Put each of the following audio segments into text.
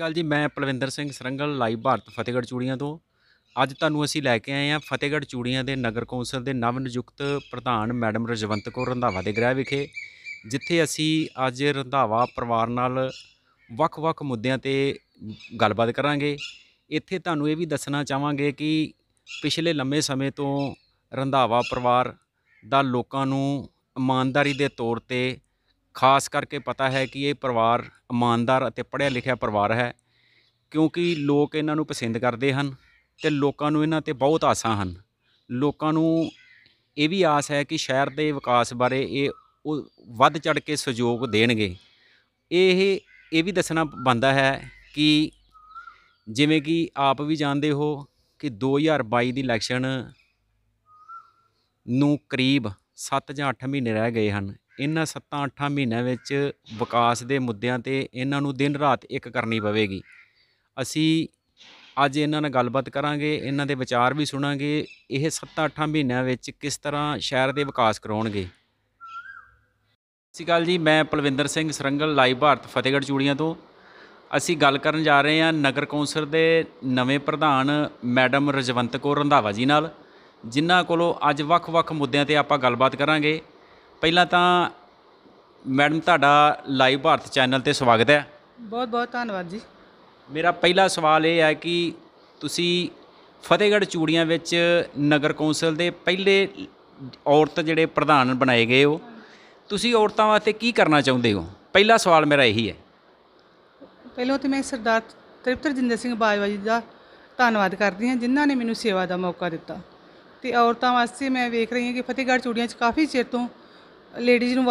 ਗੱਲ ਜੀ ਮੈਂ ਪਲਵਿੰਦਰ ਸਿੰਘ ਸਰੰਗਲ ਲਾਈਵ ਭਾਰਤ ਫਤਿਹਗੜ੍ਹ ਚੂੜੀਆਂ ਤੋਂ ਅੱਜ ਤੁਹਾਨੂੰ ਅਸੀਂ ਲੈ ਕੇ ਆਏ ਹਾਂ ਫਤਿਹਗੜ੍ਹ ਚੂੜੀਆਂ ਦੇ ਨਗਰ ਕੌਂਸਲ ਦੇ ਨਵ ਨਿਯੁਕਤ ਪ੍ਰਧਾਨ ਮੈਡਮ ਰਜਵੰਤ ਕੌਰ ਰੰਧਾਵਾ ਦੇ ਗ੍ਰਹਿ ਵਿਖੇ ਜਿੱਥੇ ਅਸੀਂ ਅੱਜ ਰੰਧਾਵਾ ਪਰਿਵਾਰ ਨਾਲ ਵੱਖ-ਵੱਖ ਮੁੱਦਿਆਂ ਤੇ ਗੱਲਬਾਤ ਕਰਾਂਗੇ ਇੱਥੇ ਤੁਹਾਨੂੰ ਇਹ ਵੀ ਦੱਸਣਾ ਚਾਹਾਂਗੇ ਕਿ ਪਿਛਲੇ ਲੰਮੇ ਸਮੇਂ ਤੋਂ ਰੰਧਾਵਾ ਪਰਿਵਾਰ ਦਾ ਲੋਕਾਂ ਨੂੰ ਇਮਾਨਦਾਰੀ ਦੇ ਤੌਰ ਤੇ ਖਾਸ ਕਰਕੇ ਪਤਾ ਹੈ ਕਿ ਇਹ ਪਰਿਵਾਰ ਇਮਾਨਦਾਰ ਅਤੇ ਪੜ੍ਹਿਆ ਲਿਖਿਆ ਪਰਿਵਾਰ ਹੈ ਕਿਉਂਕਿ ਲੋਕ ਇਹਨਾਂ ਨੂੰ ਪਸੰਦ ਕਰਦੇ ਹਨ ਤੇ ਲੋਕਾਂ ਨੂੰ ਇਹਨਾਂ ਤੇ ਬਹੁਤ ਆਸਾਂ ਹਨ ਲੋਕਾਂ ਨੂੰ ਇਹ ਵੀ ਆਸ ਹੈ ਕਿ ਸ਼ਹਿਰ ਦੇ ਵਿਕਾਸ ਬਾਰੇ ਇਹ ਵੱਧ ਚੜ ਕੇ ਸਹਿਯੋਗ ਦੇਣਗੇ ਇਹ ਇਹ ਵੀ ਦੱਸਣਾ ਬੰਦਾ ਹੈ ਕਿ ਜਿਵੇਂ ਕਿ ਆਪ ਵੀ ਜਾਣਦੇ ਹੋ ਕਿ 2022 ਦੀ ਇਲੈਕਸ਼ਨ ਨੂੰ ਕਰੀਬ 7 ਜਾਂ 8 ਮਹੀਨੇ ਰਹਿ ਗਏ ਹਨ ਇਹਨਾਂ 7-8 ਮਹੀਨਿਆਂ ਵਿੱਚ ਵਿਕਾਸ ਦੇ ਮੁੱਦਿਆਂ ਤੇ ਇਹਨਾਂ ਨੂੰ ਦਿਨ ਰਾਤ ਇੱਕ ਕਰਨੀ ਪਵੇਗੀ ਅਸੀਂ ਅੱਜ ਇਹਨਾਂ ਨਾਲ ਗੱਲਬਾਤ ਕਰਾਂਗੇ ਇਹਨਾਂ ਦੇ ਵਿਚਾਰ ਵੀ ਸੁਣਾਂਗੇ ਇਹ 7-8 ਮਹੀਨਿਆਂ ਵਿੱਚ ਕਿਸ ਤਰ੍ਹਾਂ ਸ਼ਹਿਰ ਦੇ ਵਿਕਾਸ ਕਰਾਉਣਗੇ ਸਿਕਾਲ ਜੀ ਮੈਂ ਪਲਵਿੰਦਰ ਸਿੰਘ ਸਰੰਗਲ ਲਾਈਵ ਭਾਰਤ ਫਤਿਹਗੜ੍ਹ ਚੂੜੀਆਂ ਤੋਂ ਅਸੀਂ ਗੱਲ ਕਰਨ ਜਾ ਰਹੇ ਹਾਂ ਨਗਰ ਕੌਂਸਲ ਦੇ ਨਵੇਂ ਪ੍ਰਧਾਨ ਮੈਡਮ ਰਜਵੰਤ ਕੌਰ ਰੰਧਾਵਾ ਜੀ ਨਾਲ ਜਿਨ੍ਹਾਂ ਕੋਲੋਂ ਅੱਜ ਵੱਖ-ਵੱਖ ਮੁੱਦਿਆਂ ਤੇ ਆਪਾਂ ਗੱਲਬਾਤ ਕਰਾਂਗੇ ਪਹਿਲਾਂ ਤਾਂ ਮੈਡਮ ਤੁਹਾਡਾ ਲਾਈਵ ਭਾਰਤ ਚੈਨਲ ਤੇ ਸਵਾਗਤ ਹੈ ਬਹੁਤ ਬਹੁਤ ਧੰਨਵਾਦ ਜੀ ਮੇਰਾ ਪਹਿਲਾ ਸਵਾਲ ਇਹ ਹੈ ਕਿ ਤੁਸੀਂ ਫਤਿਹਗੜ੍ਹ ਚੂੜੀਆਂ ਵਿੱਚ ਨਗਰ ਕੌਂਸਲ ਦੇ ਪਹਿਲੇ ਔਰਤ ਜਿਹੜੇ ਪ੍ਰਧਾਨ ਬਣਾਏ ਗਏ ਹੋ ਤੁਸੀਂ ਔਰਤਾਂ ਵਾਸਤੇ ਕੀ ਕਰਨਾ ਚਾਹੁੰਦੇ ਹੋ ਪਹਿਲਾ ਸਵਾਲ ਮੇਰਾ ਇਹੀ ਹੈ ਪਹਿਲਾਂ ਤੇ ਮੈਂ ਸਰਦਾਰ ਤ੍ਰਿਪਤਰ ਜਿੰਦਰ ਸਿੰਘ ਬਾਜਵਾ ਜੀ ਦਾ ਧੰਨਵਾਦ ਕਰਦੀ ਹਾਂ ਜਿਨ੍ਹਾਂ ਨੇ ਮੈਨੂੰ ਸੇਵਾ ਦਾ ਮੌਕਾ ਦਿੱਤਾ ਤੇ ਔਰਤਾਂ ਵਾਸਤੇ ਮੈਂ ਵੇਖ ਰਹੀ ਹਾਂ ਕਿ ਫਤਿਹਗੜ੍ਹ ਚੂੜੀਆਂ 'ਚ ਕਾਫੀ ਚਿਰ ਤੋਂ ਲੇਡੀਜ਼ ਨੂੰ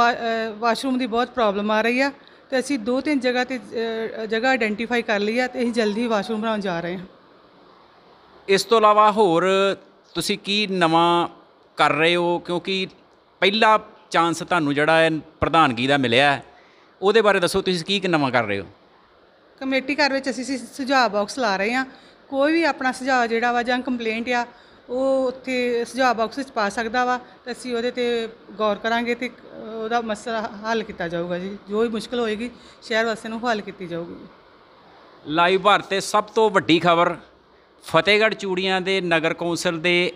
ਵਾਸ਼ਰੂਮ ਦੀ ਬਹੁਤ ਪ੍ਰੋਬਲਮ ਆ ਰਹੀ ਆ ਤੇ ਅਸੀਂ ਦੋ ਤਿੰਨ ਜਗ੍ਹਾ ਤੇ ਜਗ੍ਹਾ ਆਇਡੈਂਟੀਫਾਈ ਕਰ ਲਈ ਆ ਤੇ ਅਸੀਂ ਜਲਦੀ ਵਾਸ਼ਰੂਮ ਬਣਾਉਣ ਜਾ ਰਹੇ ਹਾਂ ਇਸ ਤੋਂ ਇਲਾਵਾ ਹੋਰ ਤੁਸੀਂ ਕੀ ਨਵਾਂ ਕਰ ਰਹੇ ਹੋ ਕਿਉਂਕਿ ਪਹਿਲਾ ਚਾਂਸ ਤੁਹਾਨੂੰ ਜਿਹੜਾ ਹੈ ਪ੍ਰਧਾਨਗੀ ਦਾ ਮਿਲਿਆ ਹੈ ਉਹਦੇ ਬਾਰੇ ਦੱਸੋ ਤੁਸੀਂ ਕੀ ਕਿ ਨਵਾਂ ਕਰ ਰਹੇ ਹੋ ਕਮੇਟੀ ਘਰ ਵਿੱਚ ਅਸੀਂ ਸੁਝਾਅ ਬਾਕਸ ਲਾ ਰਹੇ ਹਾਂ ਕੋਈ ਵੀ ਆਪਣਾ ਸੁਝਾਅ ਜਿਹੜਾ ਵਾ ਜਾਂ ਕੰਪਲੇਂਟ ਆ ਉਹ ਉੱਥੇ ਸੁਝਾਅ ਬਾਕਸ ਵਿੱਚ ਪਾ ਸਕਦਾ ਵਾ ਤੇ ਅਸੀਂ ਉਹਦੇ ਤੇ ਗੌਰ ਕਰਾਂਗੇ ਤੇ ਉਹਦਾ ਮਸਲਾ ਹੱਲ ਕੀਤਾ ਜਾਊਗਾ ਜੀ ਜੋ ਵੀ ਮੁਸ਼ਕਲ ਹੋਏਗੀ ਸ਼ਹਿਰ ਵਾਸੀਆਂ ਨੂੰ ਹੱਲ ਕੀਤੀ ਜਾਊਗੀ ਲਾਈਵ ਭਾਰਤ ਤੇ ਸਭ ਤੋਂ ਵੱਡੀ ਖਬਰ ਫਤਿਹਗੜ੍ਹ ਚੂੜੀਆਂ ਦੇ ਨਗਰ ਕੌਂਸਲ ਦੇ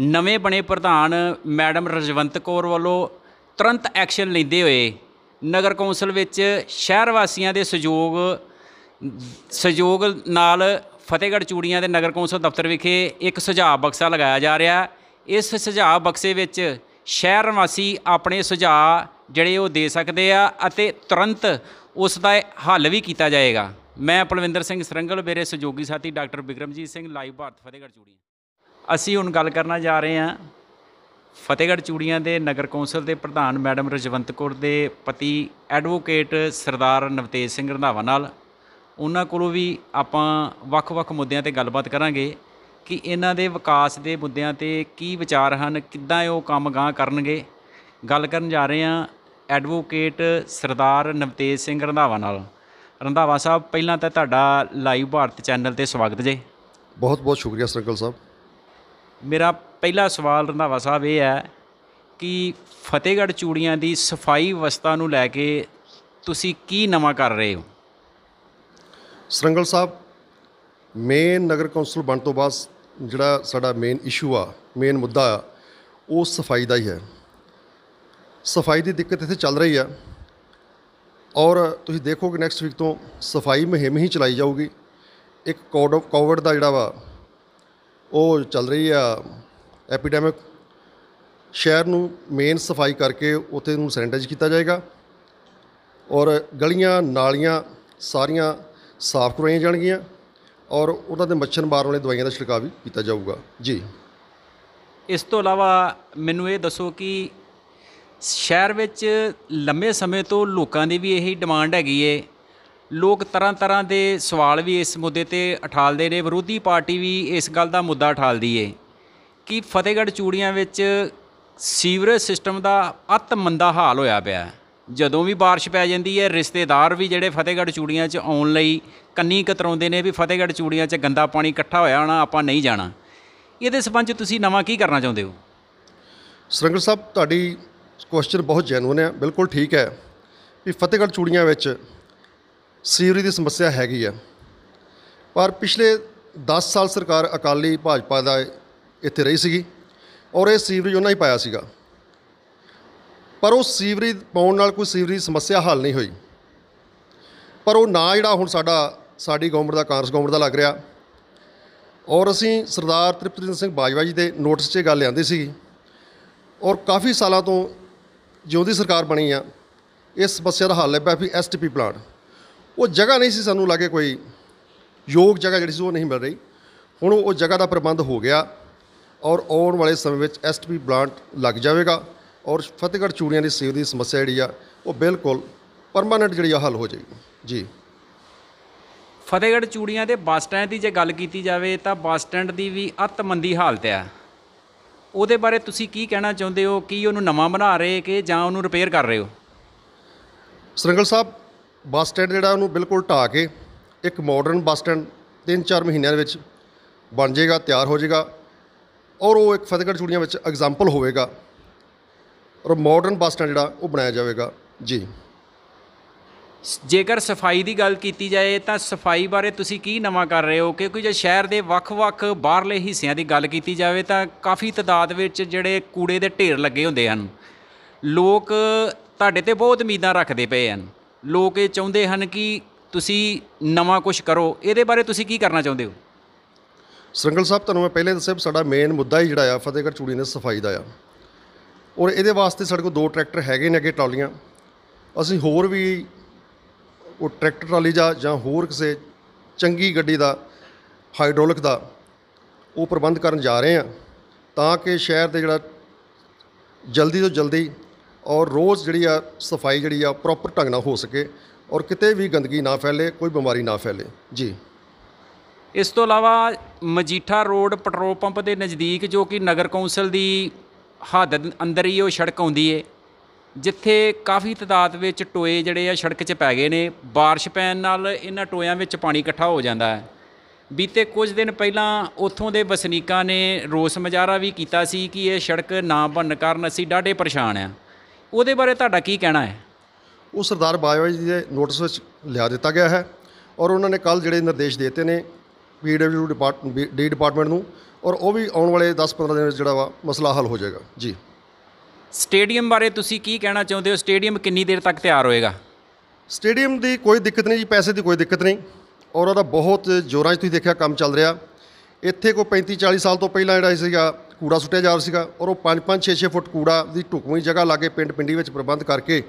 ਨਵੇਂ ਬਣੇ ਪ੍ਰਧਾਨ ਮੈਡਮ ਰਜਵੰਤ ਕੌਰ ਵੱਲੋਂ ਤੁਰੰਤ ਐਕਸ਼ਨ ਲੈਂਦੇ ਹੋਏ ਨਗਰ ਕੌਂਸਲ ਵਿੱਚ ਸ਼ਹਿਰ ਵਾਸੀਆਂ ਦੇ ਸਹਿਯੋਗ ਸਹਿਯੋਗ ਨਾਲ ਫਤਿਹਗੜ੍ਹ ਚੂੜੀਆਂ ਦੇ ਨਗਰ ਕੌਂਸਲ ਦਫ਼ਤਰ ਵਿਖੇ ਇੱਕ ਸੁਝਾਅ ਬਕਸਾ ਲਗਾਇਆ ਜਾ ਰਿਹਾ ਇਸ ਸੁਝਾਅ ਬਕਸੇ ਵਿੱਚ ਸ਼ਹਿਰ ਨਿਵਾਸੀ ਆਪਣੇ ਸੁਝਾਅ ਜਿਹੜੇ ਉਹ ਦੇ ਸਕਦੇ ਆ ਅਤੇ ਤੁਰੰਤ ਉਸ ਦਾ ਹੱਲ ਵੀ ਕੀਤਾ ਜਾਏਗਾ ਮੈਂ ਪਲਵਿੰਦਰ ਸਿੰਘ ਸਰੰਗਲ ਮੇਰੇ ਸਹਿਯੋਗੀ ਸਾਥੀ ਡਾਕਟਰ ਬਿਕਰਮਜੀਤ ਸਿੰਘ ਲਾਈਵ ਭਾਰਤ ਫਤਿਹਗੜ੍ਹ ਚੂੜੀਆਂ ਅਸੀਂ ਹੁਣ ਗੱਲ ਕਰਨਾ ਜਾ ਰਹੇ ਹਾਂ ਫਤਿਹਗੜ੍ਹ ਚੂੜੀਆਂ ਦੇ ਨਗਰ ਕੌਂਸਲ ਦੇ ਪ੍ਰਧਾਨ ਮੈਡਮ ਰਜਵੰਤ ਕੌਰ ਦੇ ਪਤੀ ਐਡਵੋਕੇਟ ਸਰਦਾਰ ਨਵਤੇਜ ਸਿੰਘ ਰੰਧਾਵਾ ਨਾਲ ਉਹਨਾਂ ਕੋਲੋਂ ਵੀ ਆਪਾਂ ਵੱਖ-ਵੱਖ ਮੁੱਦਿਆਂ ਤੇ ਗੱਲਬਾਤ ਕਰਾਂਗੇ ਕਿ ਇਹਨਾਂ ਦੇ ਵਿਕਾਸ ਦੇ ਮੁੱਦਿਆਂ ਤੇ ਕੀ ਵਿਚਾਰ ਹਨ ਕਿੱਦਾਂ ਉਹ ਕੰਮ ਗਾਂ ਕਰਨਗੇ ਗੱਲ ਕਰਨ ਜਾ ਰਹੇ ਹਾਂ ਐਡਵੋਕੇਟ ਸਰਦਾਰ ਨਵਤੇਜ ਸਿੰਘ ਰੰਧਾਵਾ ਨਾਲ ਰੰਧਾਵਾ ਸਾਹਿਬ ਪਹਿਲਾਂ ਤਾਂ ਤੁਹਾਡਾ ਲਾਈਵ ਭਾਰਤ ਚੈਨਲ ਤੇ ਸਵਾਗਤ ਜੀ ਬਹੁਤ ਬਹੁਤ ਸ਼ੁਕਰੀਆ ਸਰਕਲ ਸਾਹਿਬ ਮੇਰਾ ਪਹਿਲਾ ਸਵਾਲ ਰੰਧਾਵਾ ਸਾਹਿਬ ਇਹ ਹੈ ਕਿ ਫਤਿਹਗੜ੍ਹ ਚੂੜੀਆਂ ਦੀ ਸਫਾਈ ਵਿਵਸਥਾ ਨੂੰ ਲੈ ਕੇ ਤੁਸੀਂ ਕੀ ਨਵਾਂ ਕਰ ਰਹੇ ਹੋ ਸਰੰਗਲ ਸਾਹਿਬ ਮੇਨ ਨਗਰ ਕੌਂਸਲ ਬਣ ਤੋਂ ਬਾਅਦ ਜਿਹੜਾ ਸਾਡਾ ਮੇਨ ਇਸ਼ੂ ਆ ਮੇਨ ਮੁੱਦਾ ਆ ਉਹ ਸਫਾਈ ਦਾ ਹੀ ਹੈ ਸਫਾਈ ਦੀ ਦਿੱਕਤ ਇੱਥੇ ਚੱਲ ਰਹੀ ਆ ਔਰ ਤੁਸੀਂ ਦੇਖੋਗੇ ਨੈਕਸਟ ਵੀਕ ਤੋਂ ਸਫਾਈ ਮੁਹਿੰਮ ਹੀ ਚਲਾਈ ਜਾਊਗੀ ਇੱਕ ਕੋਡ ਆਫ ਕੋਵਿਡ ਦਾ ਜਿਹੜਾ ਵਾ ਉਹ ਚੱਲ ਰਹੀ ਆ ਐਪੀਡੈਮਿਕ ਸ਼ਹਿਰ ਨੂੰ ਮੇਨ ਸਫਾਈ ਕਰਕੇ ਉੱਥੇ ਨੂੰ ਸੈਨੀਟਾਈਜ਼ ਕੀਤਾ ਜਾਏਗਾ ਔਰ ਗਲੀਆਂ ਨਾਲੀਆਂ ਸਾਰੀਆਂ ਸਾਫ਼ ਕਰਵਾਈਆਂ ਜਾਣਗੀਆਂ ਔਰ ਉਹਨਾਂ ਦੇ ਮੱਛਰ ਮਾਰਨ ਵਾਲੇ ਦਵਾਈਆਂ ਦਾ ਛਿੜਕਾਅ ਵੀ ਕੀਤਾ ਜਾਊਗਾ ਜੀ ਇਸ ਤੋਂ ਇਲਾਵਾ ਮੈਨੂੰ ਇਹ ਦੱਸੋ ਕਿ ਸ਼ਹਿਰ ਵਿੱਚ ਲੰਮੇ ਸਮੇਂ ਤੋਂ ਲੋਕਾਂ ਦੀ ਵੀ ਇਹੀ ਡਿਮਾਂਡ ਹੈਗੀ ਏ ਲੋਕ ਤਰ੍ਹਾਂ ਤਰ੍ਹਾਂ ਦੇ ਸਵਾਲ ਵੀ ਇਸ ਮੁੱਦੇ ਤੇ ਉਠਾਲਦੇ ਨੇ ਵਿਰੋਧੀ ਪਾਰਟੀ ਵੀ ਇਸ ਗੱਲ ਦਾ ਮੁੱਦਾ ਉਠਾਲਦੀ ਏ ਕਿ ਫਤਿਹਗੜ੍ਹ ਚੂੜੀਆਂ ਵਿੱਚ ਸੀਵਰੇਜ ਸਿਸਟਮ ਦਾ ਅਤ ਮੰਦਾ ਹਾਲ ਹੋਇਆ ਪਿਆ ਹੈ ਜਦੋਂ ਵੀ بارش ਪੈ ਜਾਂਦੀ ਹੈ ਰਿਸ਼ਤੇਦਾਰ ਵੀ ਜਿਹੜੇ ਫਤਿਹਗੜ੍ਹ ਚੂੜੀਆਂ 'ਚ ਆਉਣ ਲਈ ਕੰਨੀ ਕਤਰਾਉਂਦੇ ਨੇ ਵੀ ਫਤਿਹਗੜ੍ਹ ਚੂੜੀਆਂ 'ਚ ਗੰਦਾ ਪਾਣੀ ਇਕੱਠਾ ਹੋਇਆ ਹੋਣਾ ਆਪਾਂ ਨਹੀਂ ਜਾਣਾ ਇਹਦੇ ਸਬੰਧ ਤੁਸੀਂ ਨਵਾਂ ਕੀ ਕਰਨਾ ਚਾਹੁੰਦੇ ਹੋ ਸਰੰਗਰ ਸਾਹਿਬ ਤੁਹਾਡੀ ਕੁਐਸਚਨ ਬਹੁਤ ਜੈਨੂਨ ਹੈ ਬਿਲਕੁਲ ਠੀਕ ਹੈ ਵੀ ਫਤਿਹਗੜ੍ਹ ਚੂੜੀਆਂ ਵਿੱਚ ਸੀਵਰੇਜ ਦੀ ਸਮੱਸਿਆ ਹੈਗੀ ਹੈ ਪਰ ਪਿਛਲੇ 10 ਸਾਲ ਸਰਕਾਰ ਅਕਾਲੀ ਭਾਜਪਾ ਦਾ ਇੱਥੇ ਰਹੀ ਸੀਗੀ ਔਰ ਇਹ ਸੀਵਰੇਜ ਉਹਨਾਂ ਹੀ ਪਾਇਆ ਸੀਗਾ ਪਰ ਉਹ ਸੀਵਰੇਜ ਪਾਉਣ ਨਾਲ ਕੋਈ ਸੀਵਰੇਜ ਸਮੱਸਿਆ ਹੱਲ ਨਹੀਂ ਹੋਈ ਪਰ ਉਹ ਨਾ ਜਿਹੜਾ ਹੁਣ ਸਾਡਾ ਸਾਡੀ ਗਵਰਨਮੈਂਟ ਦਾ ਕਾਂਗਰਸ ਗਵਰਨਮੈਂਟ ਦਾ ਲੱਗ ਰਿਹਾ ਔਰ ਅਸੀਂ ਸਰਦਾਰ ਤ੍ਰਿਪਤੀ ਸਿੰਘ ਬਾਜਵਾ ਜੀ ਦੇ ਨੋਟਿਸ 'ਚ ਗੱਲ ਆਂਦੀ ਸੀ ਔਰ ਕਾਫੀ ਸਾਲਾਂ ਤੋਂ ਜਿਉਂਦੀ ਸਰਕਾਰ ਬਣੀ ਆ ਇਸ ਸਮੱਸਿਆ ਦਾ ਹੱਲ ਲੱਭਿਆ ਵੀ ਐਸਟੀਪੀ ਪਲਾਂਟ ਉਹ ਜਗ੍ਹਾ ਨਹੀਂ ਸੀ ਸਾਨੂੰ ਲੱਗੇ ਕੋਈ ਯੋਗ ਜਗ੍ਹਾ ਜਿਹੜੀ ਸੀ ਉਹ ਨਹੀਂ ਮਿਲ ਰਹੀ ਹੁਣ ਉਹ ਜਗ੍ਹਾ ਦਾ ਪ੍ਰਬੰਧ ਹੋ ਗਿਆ ਔਰ ਆਉਣ ਵਾਲੇ ਸਮੇਂ ਵਿੱਚ ਐਸਟੀਪੀ ਪਲਾਂਟ ਲੱਗ ਜਾਵੇਗਾ ਔਰ ਫਤਿਹਗੜ੍ਹ ਚੂੜੀਆਂ ਦੀ ਸੇਵ ਦੀ ਸਮੱਸਿਆ ਜਿਹੜੀ ਆ ਉਹ ਬਿਲਕੁਲ ਪਰਮਾਨੈਂਟ ਜਿਹੜੀ ਆ ਹੱਲ ਹੋ ਜਾਏਗੀ ਜੀ ਫਤਿਹਗੜ੍ਹ ਚੂੜੀਆਂ ਦੇ ਬੱਸ ਸਟੈਂਡ ਦੀ ਜੇ ਗੱਲ ਕੀਤੀ ਜਾਵੇ ਤਾਂ ਬੱਸ ਸਟੈਂਡ ਦੀ ਵੀ ਅਤ ਮੰਦੀ ਹਾਲਤ ਆ ਉਹਦੇ ਬਾਰੇ ਤੁਸੀਂ ਕੀ ਕਹਿਣਾ ਚਾਹੁੰਦੇ ਹੋ ਕੀ ਉਹਨੂੰ ਨਵਾਂ ਬਣਾ ਰਹੇ ਕਿ ਜਾਂ ਉਹਨੂੰ ਰਿਪੇਅਰ ਕਰ ਰਹੇ ਹੋ ਸਰੰਗਲ ਸਾਹਿਬ ਬੱਸ ਸਟੈਂਡ ਜਿਹੜਾ ਉਹਨੂੰ ਬਿਲਕੁਲ ਢਾ ਕੇ ਇੱਕ ਮਾਡਰਨ ਬੱਸ ਸਟੈਂਡ 3-4 ਮਹੀਨਿਆਂ ਦੇ ਵਿੱਚ ਬਣ ਜਾਏਗਾ ਤਿਆਰ ਹੋ ਜਾਏਗਾ ਔਰ ਉਹ ਇੱਕ ਫਤਿਹਗੜ੍ਹ ਚੂੜੀਆਂ ਵਿੱਚ ਐਗਜ਼ਾਮਪਲ ਹੋਵੇਗਾ ਔਰ ਮਾਡਰਨ ਬੱਸ ਸਟੈਂਡ ਜਿਹੜਾ ਉਹ ਬਣਾਇਆ ਜਾਵੇਗਾ ਜੀ ਜੇਕਰ ਸਫਾਈ ਦੀ ਗੱਲ ਕੀਤੀ ਜਾਏ ਤਾਂ ਸਫਾਈ ਬਾਰੇ ਤੁਸੀਂ ਕੀ ਨਵਾਂ ਕਰ ਰਹੇ ਹੋ ਕਿਉਂਕਿ ਜੇ ਸ਼ਹਿਰ ਦੇ ਵੱਖ-ਵੱਖ ਬਾਹਰਲੇ ਹਿੱਸਿਆਂ ਦੀ ਗੱਲ ਕੀਤੀ ਜਾਵੇ ਤਾਂ ਕਾਫੀ ਤਦਾਦ ਵਿੱਚ ਜਿਹੜੇ ਕੂੜੇ ਦੇ ਢੇਰ ਲੱਗੇ ਹੁੰਦੇ ਹਨ ਲੋਕ ਤੁਹਾਡੇ ਤੇ ਬਹੁਤ ਉਮੀਦਾਂ ਰੱਖਦੇ ਪਏ ਹਨ ਲੋਕ ਇਹ ਚਾਹੁੰਦੇ ਹਨ ਕਿ ਤੁਸੀਂ ਨਵਾਂ ਕੁਝ ਕਰੋ ਇਹਦੇ ਬਾਰੇ ਤੁਸੀਂ ਕੀ ਕਰਨਾ ਚਾਹੁੰਦੇ ਹੋ ਸਰੰਗਲ ਸਾਹਿਬ ਤੁਹਾਨੂੰ ਮੈਂ ਪਹਿਲੇ ਦੱਸਿਆ ਸਾਡਾ ਮੇਨ ਮੁੱਦਾ ਹੀ ਜਿਹੜਾ ਆ ਫਤਿਹਗੜ੍ਹ ਚੂੜੀ ਨੇ ਸਫਾਈ ਦਾ ਆ ਔਰ ਇਹਦੇ ਵਾਸਤੇ ਸਾਡੇ ਕੋਲ ਦੋ ਟਰੈਕਟਰ ਹੈਗੇ ਨੇ ਅੱਗੇ ਟਰਾਲੀਆਂ ਅਸੀਂ ਹੋਰ ਵੀ ਉਹ ਟਰੈਕਟਰ ਟਰਾਲੀ ਜਾਂ ਜਾਂ ਹੋਰ ਕਿਸੇ ਚੰਗੀ ਗੱਡੀ ਦਾ ਹਾਈਡ੍ਰੋਲਿਕ ਦਾ ਉਹ ਪ੍ਰਬੰਧ ਕਰਨ ਜਾ ਰਹੇ ਆ ਤਾਂ ਕਿ ਸ਼ਹਿਰ ਦੇ ਜਿਹੜਾ ਜਲਦੀ ਤੋਂ ਜਲਦੀ ਔਰ ਰੋਜ਼ ਜਿਹੜੀ ਆ ਸਫਾਈ ਜਿਹੜੀ ਆ ਪ੍ਰੋਪਰ ਢੰਗ ਨਾਲ ਹੋ ਸਕੇ ਔਰ ਕਿਤੇ ਵੀ ਗੰਦਗੀ ਨਾ ਫੈਲੇ ਕੋਈ ਬਿਮਾਰੀ ਨਾ ਫੈਲੇ ਜੀ ਇਸ ਤੋਂ ਇਲਾਵਾ ਮਜੀਠਾ ਰੋਡ ਪੈਟਰੋਲ ਪੰਪ ਦੇ ਨਜ਼ਦੀਕ ਜੋ ਕਿ ਨਗਰ ਕੌਂਸਲ ਦੀ ਹੱਦ ਅੰਦਰ ਹੀ ਉਹ ਸੜਕ ਆਉਂਦੀ ਏ ਜਿੱਥੇ ਕਾਫੀ ਤਦਾਦ ਵਿੱਚ ਟੋਏ ਜਿਹੜੇ ਆ ਸੜਕ 'ਚ ਪੈ ਗਏ ਨੇ بارش ਪੈਣ ਨਾਲ ਇਹਨਾਂ ਟੋਇਆਂ ਵਿੱਚ ਪਾਣੀ ਇਕੱਠਾ ਹੋ ਜਾਂਦਾ ਹੈ ਬੀਤੇ ਕੁਝ ਦਿਨ ਪਹਿਲਾਂ ਉੱਥੋਂ ਦੇ ਵਸਨੀਕਾਂ ਨੇ ਰੋਸ ਮਜਾਰਾ ਵੀ ਕੀਤਾ ਸੀ ਕਿ ਇਹ ਸੜਕ ਨਾ ਬਣਨ ਕਾਰਨ ਅਸੀਂ ਡਾਢੇ ਪਰੇਸ਼ਾਨ ਆ ਉਹਦੇ ਬਾਰੇ ਤੁਹਾਡਾ ਕੀ ਕਹਿਣਾ ਹੈ ਉਹ ਸਰਦਾਰ ਬਾਜਵਾ ਜੀ ਦੇ ਨੋਟਿਸ ਵਿੱਚ ਲਿਆ ਦਿੱਤਾ ਗਿਆ ਹੈ ਔਰ ਉਹਨਾਂ ਨੇ ਕੱਲ ਜਿਹੜੇ ਨਿਰਦੇਸ਼ ਦਿੱਤੇ ਨੇ ਪੀਡਬਲਯੂ ਡਿਪਾਰਟਮੈਂਟ ਡੀ ਡਿਪਾਰਟਮੈਂਟ ਨੂੰ ਔਰ ਉਹ ਵੀ ਆਉਣ ਵਾਲੇ 10-15 ਦਿਨ ਵਿੱਚ ਜਿਹੜਾ ਵਾ ਮਸਲਾ ਹੱਲ ਹੋ ਜਾਏਗਾ ਜੀ ਸਟੇਡੀਅਮ ਬਾਰੇ ਤੁਸੀਂ ਕੀ ਕਹਿਣਾ ਚਾਹੁੰਦੇ ਹੋ ਸਟੇਡੀਅਮ ਕਿੰਨੀ ਦੇਰ ਤੱਕ ਤਿਆਰ ਹੋਏਗਾ ਸਟੇਡੀਅਮ ਦੀ ਕੋਈ ਦਿੱਕਤ ਨਹੀਂ ਜੀ ਪੈਸੇ ਦੀ ਕੋਈ ਦਿੱਕਤ ਨਹੀਂ ਔਰ ਉਹਦਾ ਬਹੁਤ ਜ਼ੋਰਾਂ 'ਚ ਤੁਸੀਂ ਦੇਖਿਆ ਕੰਮ ਚੱਲ ਰਿਹਾ ਇੱਥੇ ਕੋਈ 35 40 ਸਾਲ ਤੋਂ ਪਹਿਲਾਂ ਜਿਹੜਾ ਸੀਗਾ ਕੂੜਾ ਸੁੱਟਿਆ ਜਾ ਰਿਹਾ ਸੀਗਾ ਔਰ ਉਹ 5 5 6 6 ਫੁੱਟ ਕੂੜਾ ਦੀ ਢੁਕਵੀਂ ਜਗ੍ਹਾ ਲਾਗੇ ਪਿੰਡ ਪਿੰਡੀ ਵਿੱਚ ਪ੍ਰਬੰਧ ਕਰਕੇ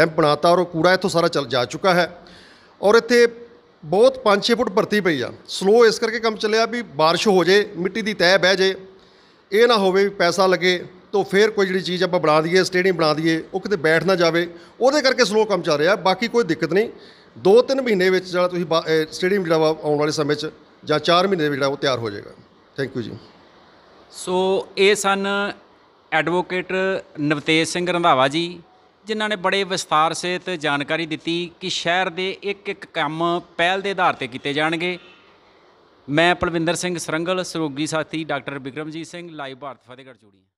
ਡੈਮ ਬਣਾਤਾ ਔਰ ਉਹ ਕੂੜਾ ਇੱਥੋਂ ਸਾਰਾ ਚੱਲ ਜਾ ਚੁੱਕਾ ਹੈ ਔਰ ਇੱਥੇ ਬਹੁਤ 5-6 ਫੁੱਟ ਭਰਤੀ ਪਈ ਆ ਸਲੋ ਇਸ ਕਰਕੇ ਕੰਮ ਚੱਲਿਆ ਵੀ بارش ਹੋ ਜੇ ਮਿੱਟੀ ਦੀ ਤਹਿ ਬਹਿ ਜੇ ਇਹ ਨਾ ਹੋਵੇ ਪੈਸਾ ਲੱਗੇ ਤੋਂ ਫਿਰ ਕੋਈ ਜਿਹੜੀ ਚੀਜ਼ ਆਪਾਂ ਬਣਾ ਦਈਏ ਸਟੇਡੀਅਮ ਬਣਾ ਦਈਏ ਉਹ ਕਿਤੇ ਬੈਠ ਨਾ ਜਾਵੇ ਉਹਦੇ ਕਰਕੇ ਸਲੋ ਕੰਮ ਚੱਲ ਰਿਹਾ ਬਾਕੀ ਕੋਈ ਦਿੱਕਤ ਨਹੀਂ 2-3 ਮਹੀਨੇ ਵਿੱਚ ਜਿਹੜਾ ਤੁਸੀਂ ਸਟੇਡੀਅਮ ਜਿਹੜਾ ਆਉਣ ਵਾਲੇ ਸਮੇਂ 'ਚ ਜਾਂ 4 ਮਹੀਨੇ ਵਿੱਚ ਜਿਹੜਾ ਉਹ ਤਿਆਰ ਹੋ ਜਾਏਗਾ ਥੈਂਕ ਯੂ ਜੀ ਸੋ ਇਹ ਸਨ ਐਡਵੋਕੇਟ ਨਵਤੇਜ ਸਿੰਘ ਰੰਧਾਵਾ ਜੀ ਜਿਨ੍ਹਾਂ ਨੇ ਬੜੇ ਵਿਸਤਾਰ ਸਹਿਤ ਜਾਣਕਾਰੀ ਦਿੱਤੀ ਕਿ ਸ਼ਹਿਰ ਦੇ ਇੱਕ ਇੱਕ ਕੰਮ ਪਹਿਲ ਦੇ ਆਧਾਰ ਤੇ ਕੀਤੇ ਜਾਣਗੇ ਮੈਂ ਪਲਵਿੰਦਰ ਸਿੰਘ ਸਰੰਗਲ ਸਰੋਗੀ ਸਾਥੀ ਡਾਕਟਰ ਵਿਕਰਮਜੀਤ ਸਿੰਘ ਲਾਈਵ ਭਾਰਤ ਫਤਿਹਗੜ੍ਹ ਚੂੜੀ